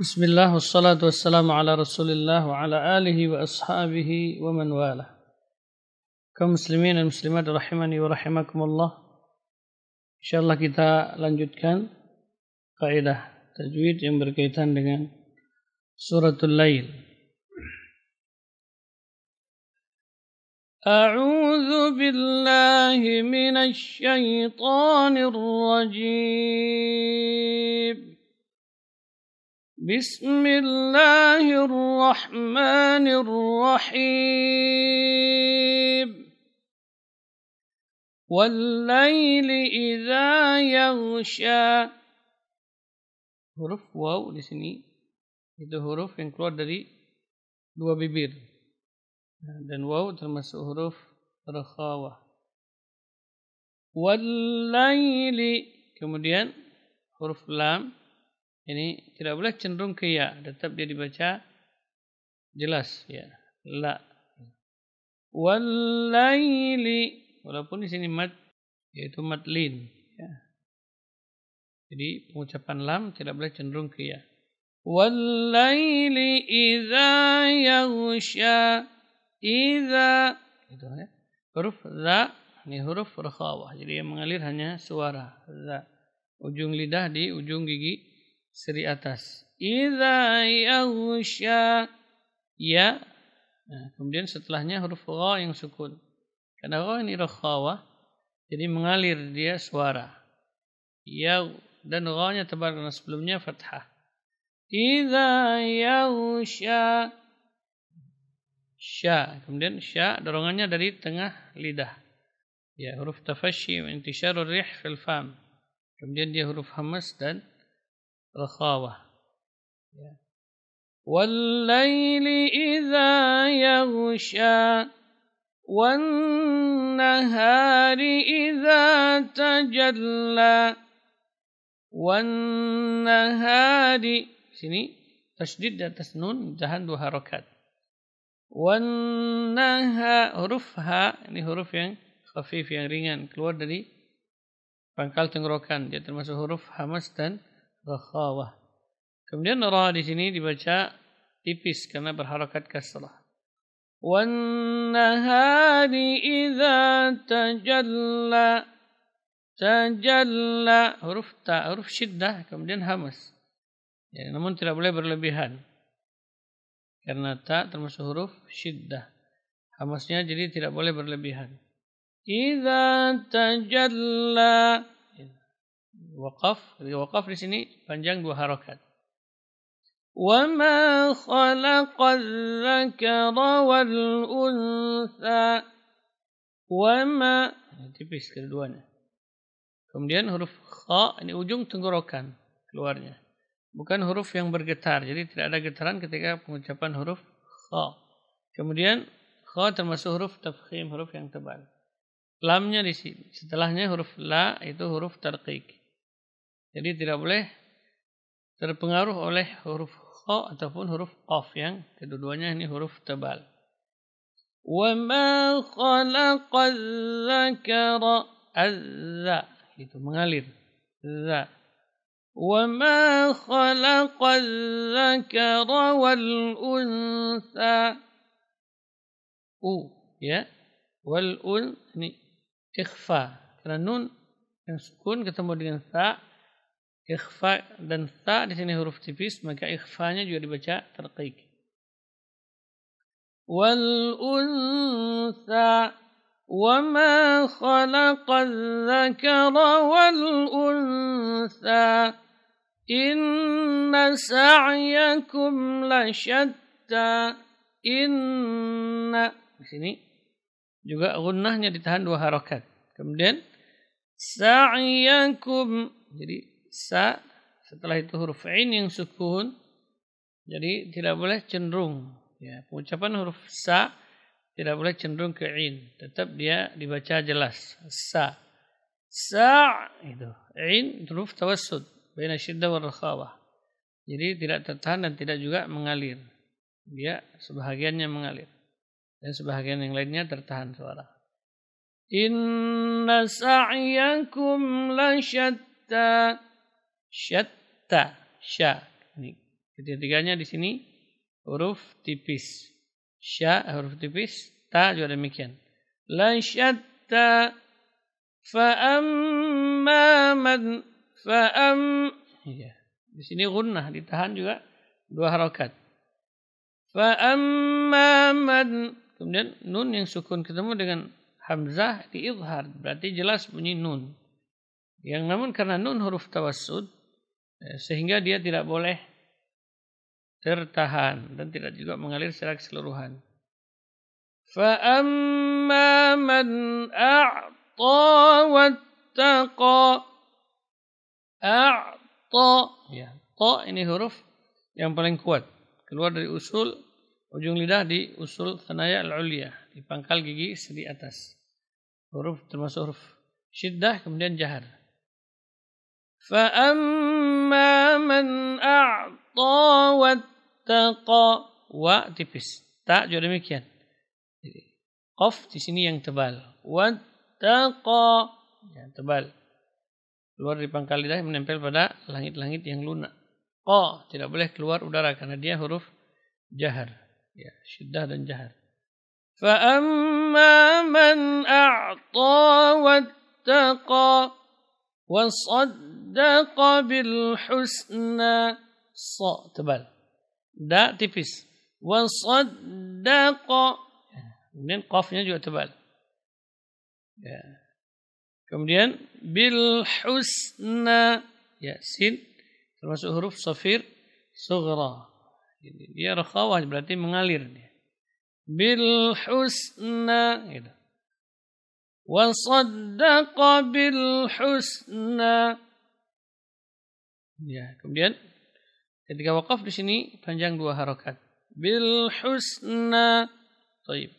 بسم الله والصلاة والسلام على رسول الله وعلى آله وأصحابه ومن والاه كمسلمين المسلمات رحمني ورحمكم الله إن شاء الله kita lanjutkan kaidah tajwid yang berkaitan dengan suratul lail أعوذ بالله من الشيطان الرجيم بسم الله الرحمن الرحيم والليل إذا يغشى huruf wow di sini itu huruf yang keluar dari dua bibir dan wow termasuk huruf rakhawah wallayli kemudian huruf lam ini tidak boleh cenderung ke ya tetap dia dibaca jelas ya la walaili walaupun di sini mat yaitu matlin ya. jadi pengucapan lam tidak boleh cenderung ke ya walaili idza yaghsha idza itu ya huruf za ini huruf rakhawah jadi yang mengalir hanya suara za ujung lidah di ujung gigi seri atas. Idza yaghsha ya. Nah, kemudian setelahnya huruf ra yang sukun. Karena ra ini rakhawa, jadi mengalir dia suara. Ya dan ra-nya tebal karena sebelumnya fathah. Idza yaghsha sya. Kemudian sya dorongannya dari tengah lidah. Ya huruf tafashi intisharul rih fil fam. Kemudian dia huruf hamas dan Rakhawah. Ya. Wallayli idha yaghsha والنهار tajalla تجلى nahari sini tasdid di atas nun jahan dua harakat harokat naha huruf ha ini huruf yang khafif yang ringan keluar dari pangkal tenggorokan dia termasuk huruf hamas dan Rakhawah. Kemudian ra di sini dibaca tipis karena berharokat kasrah. Wanahari idza tajalla tajalla huruf ta huruf syiddah kemudian hamas ya, namun tidak boleh berlebihan karena ta termasuk huruf syiddah hamasnya jadi tidak boleh berlebihan Idza tajalla Wakaf, wakaf di sini panjang dua harokat. وما خلق الذكر والأنثى وما tipis keduanya. Kemudian huruf kha ini ujung tenggorokan keluarnya. Bukan huruf yang bergetar. Jadi tidak ada getaran ketika pengucapan huruf kha. Kemudian kha termasuk huruf tafkhim, huruf yang tebal. Lamnya di sini. Setelahnya huruf la itu huruf tarqiq. Jadi tidak boleh terpengaruh oleh huruf kho ataupun huruf qaf yang keduanya ini huruf tebal. وَمَا خَلَقَ الذَّكَرَ أَذَّ Itu mengalir. ذَ وَمَا خَلَقَ الذَّكَرَ وَالْأُنْثَى U, ya. Wal-un, ini ikhfa. Karena nun, yang sukun ketemu dengan sa' ikhfa dan ta di sini huruf tipis maka ikhfanya juga dibaca terkik wal unsa وما خلق الذكر inna إن la لشتى inna di sini juga gunnahnya ditahan dua harokat kemudian sa'yakum jadi sa setelah itu huruf ain yang sukun jadi tidak boleh cenderung ya pengucapan huruf sa tidak boleh cenderung ke ain tetap dia dibaca jelas sa sa itu ain huruf tawassud baina syiddah wal rakhawah jadi tidak tertahan dan tidak juga mengalir dia sebahagiannya mengalir dan sebahagian yang lainnya tertahan suara inna sa'yakum lasyatta shatta syatta sya ini ketiganya di sini huruf tipis sya huruf tipis ta juga demikian la syatta fa amma man fa am ya. di sini gunnah ditahan juga dua harokat fa amma man kemudian nun yang sukun ketemu dengan hamzah di diizhar berarti jelas bunyi nun yang namun karena nun huruf tawassud sehingga dia tidak boleh tertahan dan tidak juga mengalir secara keseluruhan. man مَنْ wa وَاتَّقَى أَعْطَى ya, to ini huruf yang paling kuat keluar dari usul ujung lidah di usul tanaya al-ulia di pangkal gigi sedi atas huruf termasuk huruf syiddah kemudian jahar فأما من أعطى wattaqa wa tipis. Tak juga demikian. di sini yang tebal. Wattaqa ya, tebal. Keluar dari pangkal lidah menempel pada langit-langit yang lunak. Q tidak boleh keluar udara karena dia huruf jahar. Ya, syiddah dan jahar. Fa'amma man a'ta wattaqa وصدق بالحسنى ص tebal da tipis وصدق kemudian qafnya juga tebal ya. kemudian bil husna ya sin termasuk huruf safir sughra ini dia rakhawah berarti mengalir bil husna gitu. وصدق بالhusna ya kemudian ketika wakaf di sini panjang dua harokat bil husna طيب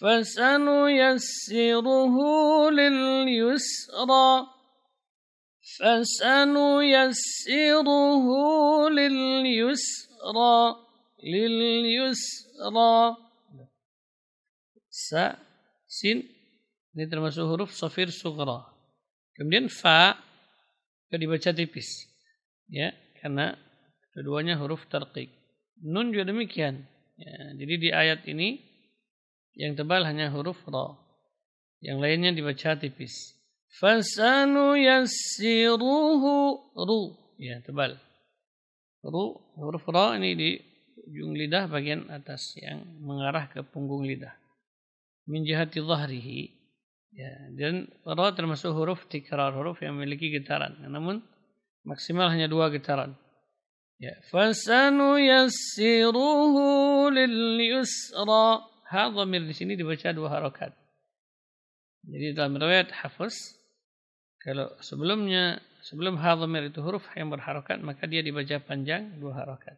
فسنيسره لليسرى فسنيسره لليسرى لليسرى س sin Ini termasuk huruf safir Sugra. Kemudian fa juga dibaca tipis. Ya, karena keduanya huruf tarqiq. Nun juga demikian. Ya, jadi di ayat ini yang tebal hanya huruf ra. Yang lainnya dibaca tipis. Fasanu yassiruhu ru. Ya, tebal. Ru, huruf ra ini di ujung lidah bagian atas yang mengarah ke punggung lidah. Min jihati zahrihi Ya, dan roh termasuk huruf tikrar huruf yang memiliki getaran. Namun maksimal hanya dua getaran. Ya, fasanu yassiruhu lil yusra. Hadhamir di sini dibaca dua harokat. Jadi dalam riwayat hafiz kalau sebelumnya sebelum hadhamir itu huruf yang berharokat maka dia dibaca panjang dua harokat.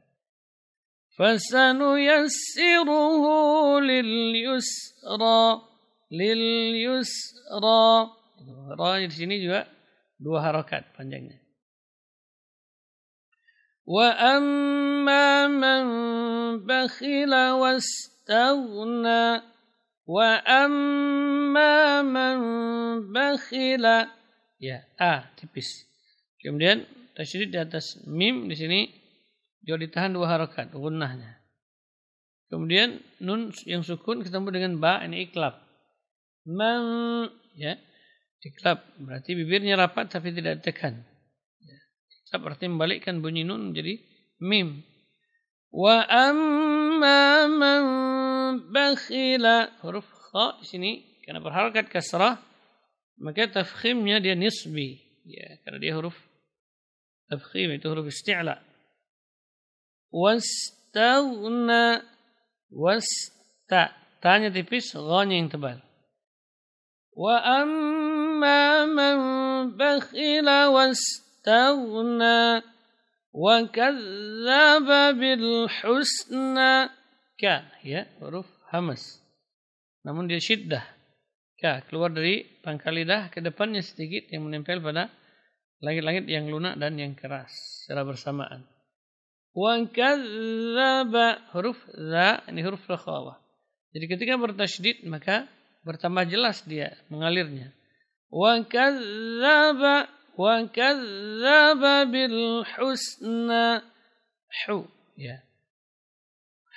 Fasanu yassiruhu lil yusra lil yusra. Ra di sini juga dua harokat panjangnya. Wa amma man bakhila wastaghna wa amma man bakhila ya a tipis. Kemudian tasydid di atas mim di sini juga ditahan dua harokat gunnahnya. Kemudian nun yang sukun ketemu dengan ba ini iklab. Man ya. Iklab berarti bibirnya rapat tapi tidak tekan. Ya, Iklab berarti membalikkan bunyi nun menjadi mim. Wa amma man bakhila huruf kha di sini karena berharakat kasrah maka tafkhimnya dia nisbi ya karena dia huruf tafkhim itu huruf isti'la wastawna wasta tanya tipis gha yang tebal وأما من بخل واستغنى وكذب بالحسنى ka ya huruf hamas namun dia syiddah ka keluar dari pangkal lidah ke depannya sedikit yang menempel pada langit-langit yang lunak dan yang keras secara bersamaan wa kadzdzaba huruf za ini huruf rakhawah jadi ketika bertasydid maka bertambah jelas dia mengalirnya. Wa kadzdzaba wa kadzdzaba bil husna hu ya.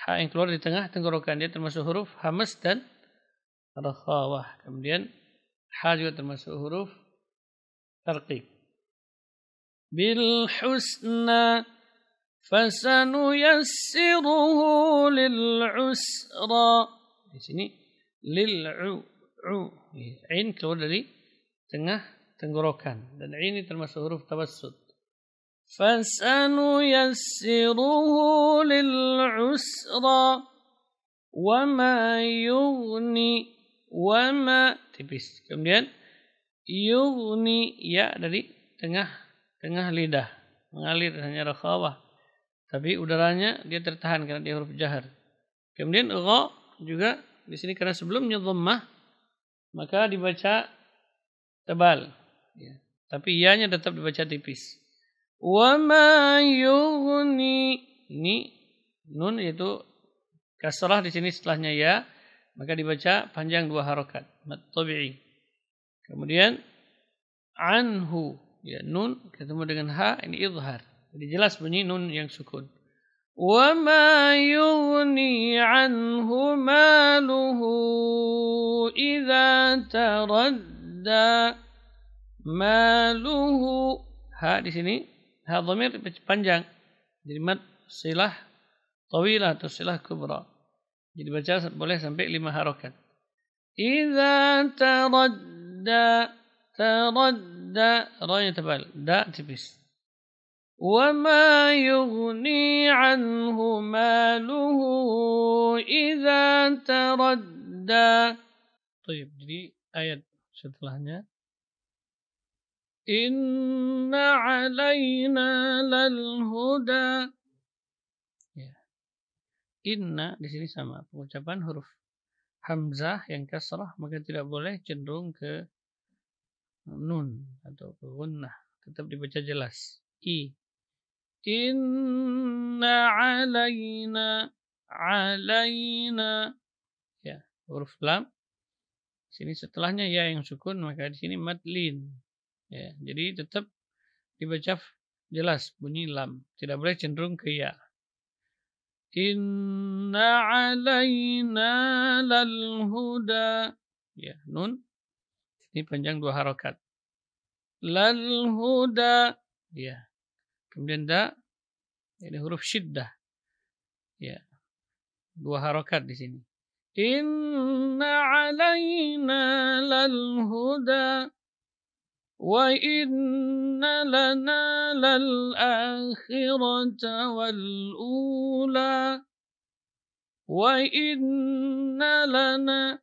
Ha yang keluar di tengah tenggorokan dia termasuk huruf hamas dan rakhawah. Kemudian ha juga termasuk huruf tarqiq. Bil husna fasanuyassiruhu lil usra. Di sini lil u, u ain keluar dari tengah tenggorokan dan ini termasuk huruf tawassut yassiruhu wa ma yughni wa ma tipis kemudian yughni ya dari tengah tengah lidah mengalir hanya rakhawah tapi udaranya dia tertahan karena dia huruf jahar kemudian gha juga di sini karena sebelumnya dhammah maka dibaca tebal ya. tapi ianya tetap dibaca tipis wa ma yughni ni nun itu kasrah di sini setelahnya ya maka dibaca panjang dua harokat mad kemudian anhu ya nun ketemu dengan ha ini izhar jadi jelas bunyi nun yang sukun وما يغني عنه ماله إذا تردى maluhu ها di sini ha dhamir panjang jadi mad silah tawilah atau silah kubra jadi baca boleh sampai lima harokat idza taradda taradda ra tebal دا tipis وما يغني عنه ماله إذا تردى طيب jadi ayat setelahnya إن علينا للهدى Inna ya. di sini sama pengucapan huruf hamzah yang kasrah maka tidak boleh cenderung ke nun atau ke gunnah tetap dibaca jelas i Inna alaina alaina ya huruf lam sini setelahnya ya yang sukun maka di sini madlin ya jadi tetap dibaca jelas bunyi lam tidak boleh cenderung ke ya inna alaina lal huda ya nun ini panjang dua harokat lal huda ya Kemudian da ini huruf syiddah. Ya. Dua harokat di sini. Inna alaina lal huda wa inna lana lal akhirata wal ula wa inna lana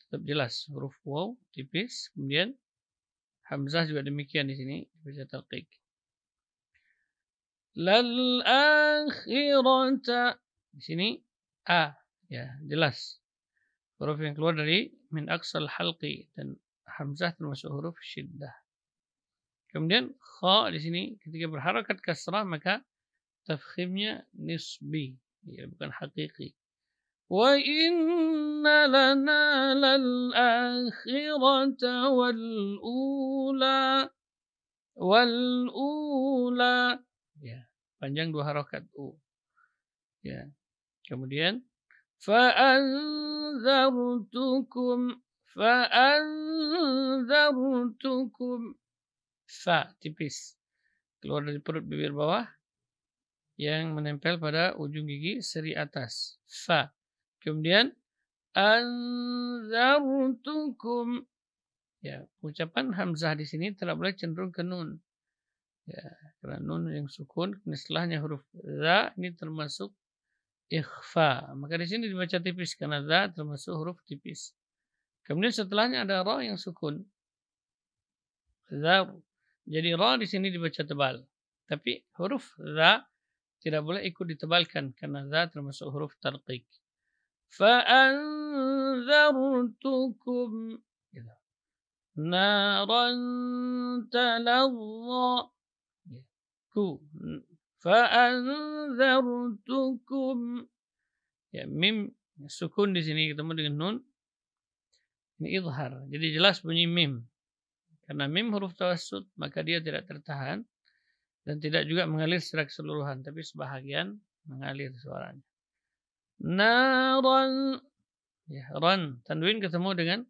tetap jelas huruf waw tipis kemudian hamzah juga demikian di sini bisa talqiq للآخرة Di sini A. Ya, jelas. Huruf yang keluar dari min aksal halqi. Dan hamzah termasuk huruf syiddah. Kemudian kha di sini ketika berharakat kasrah maka tafkhimnya nisbi. Ya, bukan hakiki. wa inna lana lal akhirata wal ula wal ula panjang dua harokat u. Oh. Ya. Kemudian fa'anzartukum fa'anzartukum fa tipis keluar dari perut bibir bawah yang menempel pada ujung gigi seri atas fa kemudian anzartukum ya ucapan hamzah di sini tidak boleh cenderung ke nun Ya, karena nun yang sukun setelahnya huruf za ini termasuk ikhfa. Maka di sini dibaca tipis karena za termasuk huruf tipis. Kemudian setelahnya ada ra yang sukun. Za. Jadi ra di sini dibaca tebal. Tapi huruf za tidak boleh ikut ditebalkan karena za termasuk huruf tarqiq. anzartukum gitu. naran تلظى فأنذرتكم ya mim ya, sukun di sini ketemu dengan nun ini izhar jadi jelas bunyi mim karena mim huruf tawassut maka dia tidak tertahan dan tidak juga mengalir secara keseluruhan tapi sebahagian mengalir suaranya naran ya ran tanwin ketemu dengan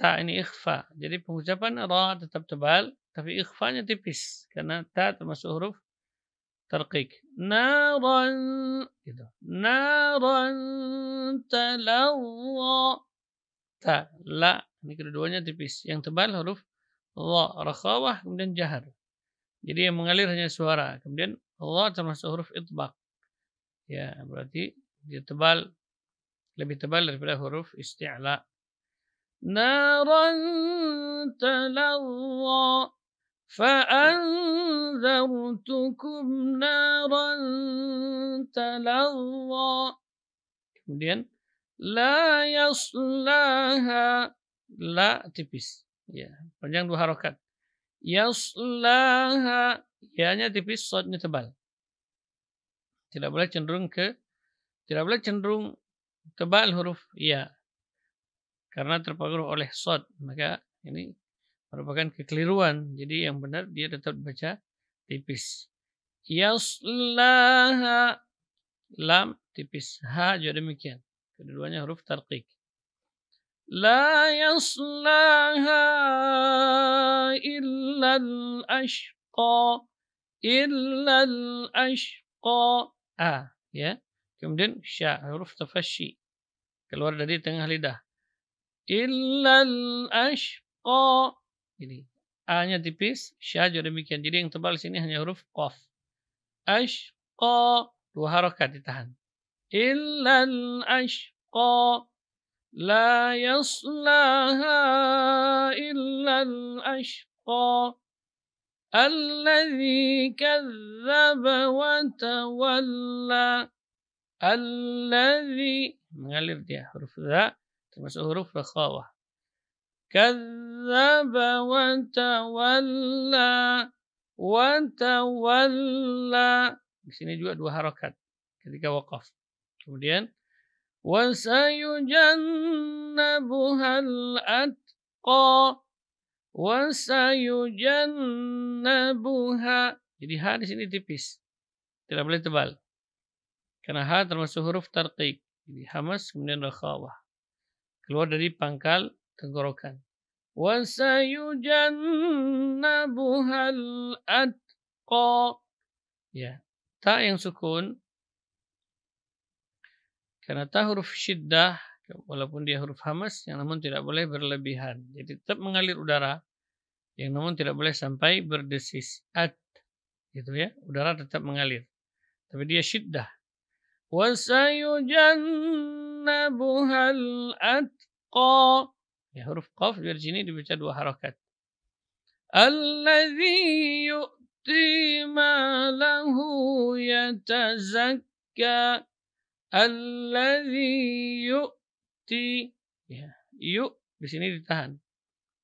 ta ini ikhfa jadi pengucapan ra tetap tebal tapi ikhfanya tipis karena ta termasuk huruf terkik Naran gitu. Naran talawa Ta, la. Ini kedua nya tipis. Yang tebal huruf la rakhawah kemudian jahar. Jadi yang mengalir hanya suara. Kemudian Allah termasuk huruf itbaq. Ya, berarti dia tebal lebih tebal daripada huruf isti'la. Naran talawa فأنذرتكم نارا تلظى kemudian la yaslaha la tipis ya panjang dua harokat yaslaha ya-nya tipis sodnya tebal tidak boleh cenderung ke tidak boleh cenderung tebal huruf ya karena terpengaruh oleh sod maka ini merupakan kekeliruan. Jadi yang benar dia tetap baca tipis. Yaslaha lam tipis. Ha juga demikian. Keduanya huruf tarqiq. La yaslaha illa al-ashqa illa al-ashqa a ya kemudian sya huruf tafashi keluar dari tengah lidah illa al-ashqa jadi A-nya tipis, sya juga demikian. Jadi yang tebal sini hanya huruf qaf. Ashqa, dua harokat ditahan. Illal ashqa, la yaslaha illal ashqa. kazzaba wa tawalla. Alladhi, mengalir dia huruf za termasuk huruf rakhawah كذب وتولى وتولى di sini juga dua harokat ketika wakaf kemudian wasayujannabuhal atqa wasayujannabuha jadi ha di sini tipis tidak boleh tebal karena ha termasuk huruf tarqiq jadi hamas kemudian rakhawah keluar dari pangkal tenggorokan. Wasayujannabuhal atqa. Ya, ta yang sukun karena ta huruf syiddah walaupun dia huruf hamas yang namun tidak boleh berlebihan. Jadi tetap mengalir udara yang namun tidak boleh sampai berdesis. At gitu ya, udara tetap mengalir. Tapi dia syiddah. Wasayujannabuhal atqa. Ya, huruf qaf di sini dibaca dua harokat. Alladhi yu'ti malahu yatazakka. Alladhi yu'ti. Ya, yuk di sini ditahan.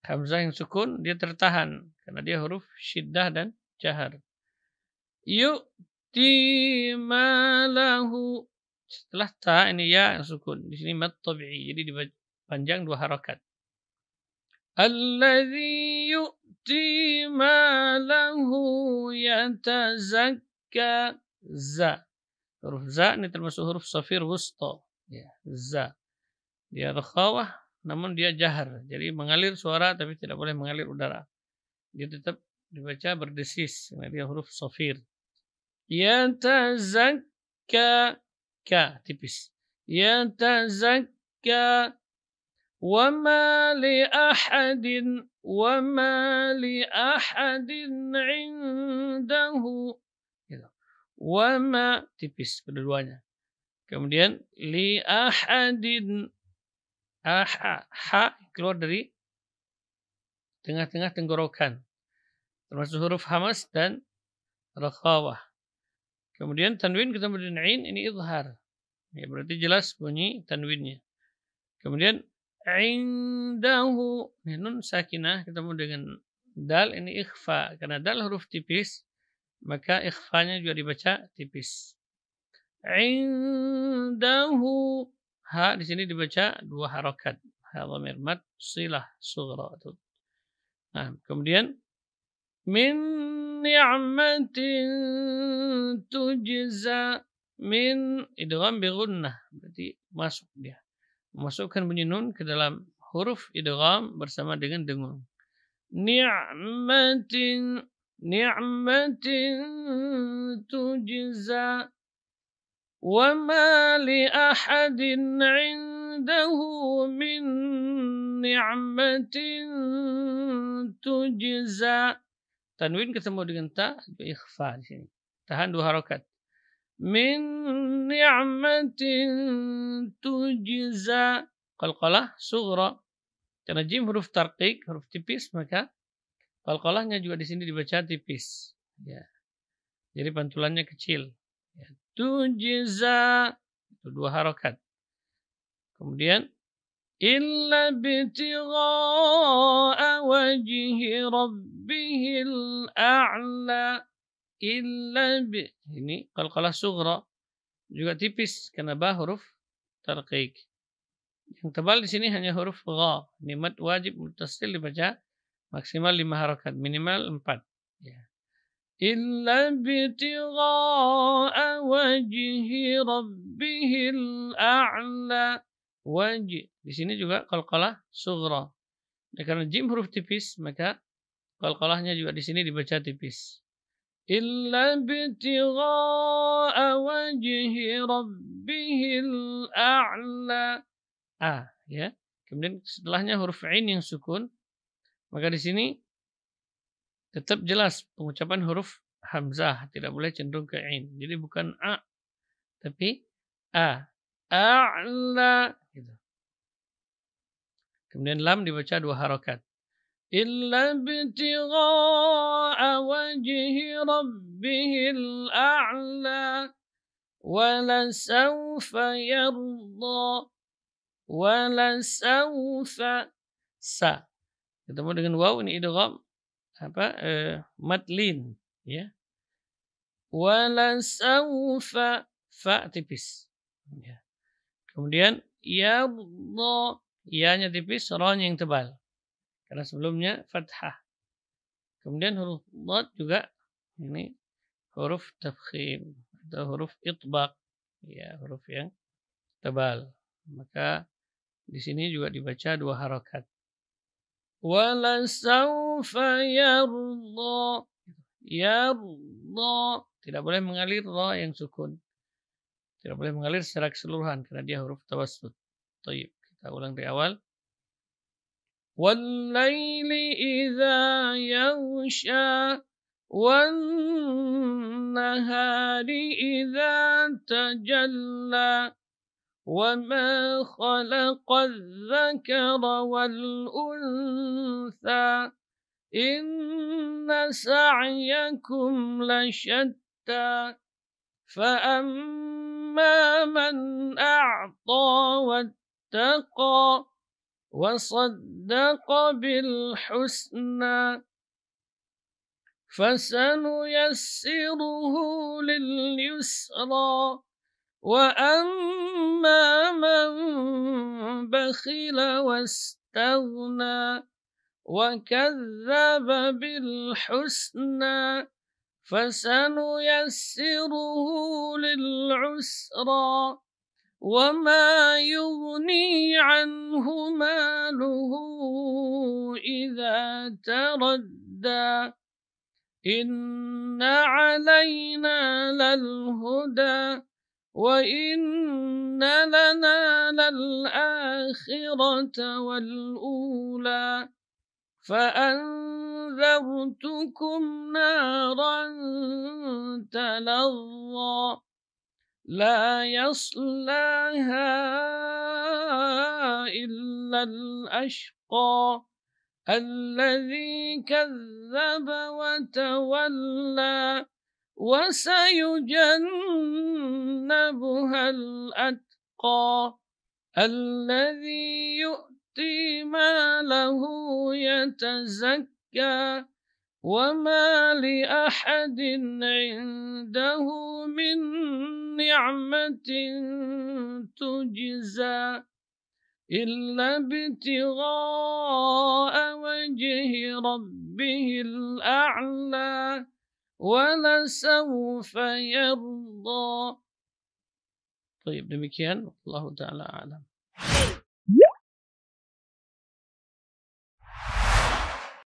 Hamzah yang sukun dia tertahan karena dia huruf syiddah dan jahar. Yu'ti malahu. Setelah ta ini ya yang sukun. Di sini mat tabi'i. Jadi panjang dua harokat. الذي يؤتي ماله يتزكى za huruf za ini termasuk huruf safir wusto ya za dia rukhawah namun dia jahar jadi mengalir suara tapi tidak boleh mengalir udara dia tetap dibaca berdesis karena dia huruf safir yatazakka ka tipis yatazakka وما لأحد وما لأحد عنده gitu. وما Wama tipis keduanya. Kemudian li ahadin aha ha keluar dari tengah-tengah tenggorokan termasuk huruf hamas dan rakhawah. Kemudian tanwin ketemu dengan ain ini izhar. Ya berarti jelas bunyi tanwinnya. Kemudian indahu nun sakinah ketemu dengan dal ini ikhfa karena dal huruf tipis maka ikhfanya juga dibaca tipis indahu ha di sini dibaca dua harokat ha dhamir mad silah sughra nah kemudian min ni'matin tujza min idgham bi berarti masuk dia Masukkan bunyi nun ke dalam huruf idgham bersama dengan dengung. Ni'matin ni'matin tujza wa ma li ahadin 'indahu min ni'matin tujza. Tanwin ketemu dengan ta ikhfa di sini. Tahan dua harakat. min ni'matin tujza qalqalah sughra karena jim huruf tarqiq huruf tipis maka qalqalahnya juga di sini dibaca tipis ya jadi pantulannya kecil ya. tujza dua harokat kemudian illa bitigha وجه Rabbihil A'la illa bi ini qalqalah sughra juga tipis karena bah huruf tarqiq. Yang tebal di sini hanya huruf gha. Ini wajib mutasil dibaca maksimal lima harakat, minimal 4. Ya. Illa bitigaa wajhi rabbihil a'la. waj. Di sini juga qalqalah sughra. Dan nah, karena jim huruf tipis, maka qalqalahnya juga di sini dibaca tipis. إلا ابتغاء وجه ربه الأعلى آ ya. Kemudian setelahnya huruf ain yang sukun. Maka di sini tetap jelas pengucapan huruf hamzah tidak boleh cenderung ke ain. Jadi bukan a tapi a a'la gitu. Kemudian lam dibaca dua harokat. إلا ابتغاء وجه ربه الأعلى ولسوف يرضى ولسوف س ketemu dengan waw ini idgham apa eh, matlin ya ولسوف ف tipis ya. kemudian يرضى ya-nya tipis ra yang tebal karena sebelumnya fathah. Kemudian huruf dot juga ini huruf tafkhim atau huruf itbaq. Ya, huruf yang tebal. Maka di sini juga dibaca dua harokat. Walasaufa yarda. Yarda. Tidak boleh mengalir ra yang sukun. Tidak boleh mengalir secara keseluruhan karena dia huruf tawassut. Tayyib. Kita ulang dari awal. والليل إذا يغشى والنهار إذا تجلى وما خلق الذكر والأنثى إن سعيكم لشتى فأما من أعطى واتقى وصدق بالحسنى فسنيسره لليسرى وأما من بخل واستغنى وكذب بالحسنى فسنيسره للعسرى وما يغني عنه ماله إذا تردى إن علينا للهدى وإن لنا للآخرة والأولى فأنذرتكم نارا تلظى لا يصلها إلا الأشقى الذي كذب وتولى وسيجنبها الأتقى الذي يؤتي ماله يتزكى وما لأحد عنده من نعمة تجزى إلا ابتغاء وجه ربه الأعلى ولسوف يرضى طيب demikian الله تعالى أعلم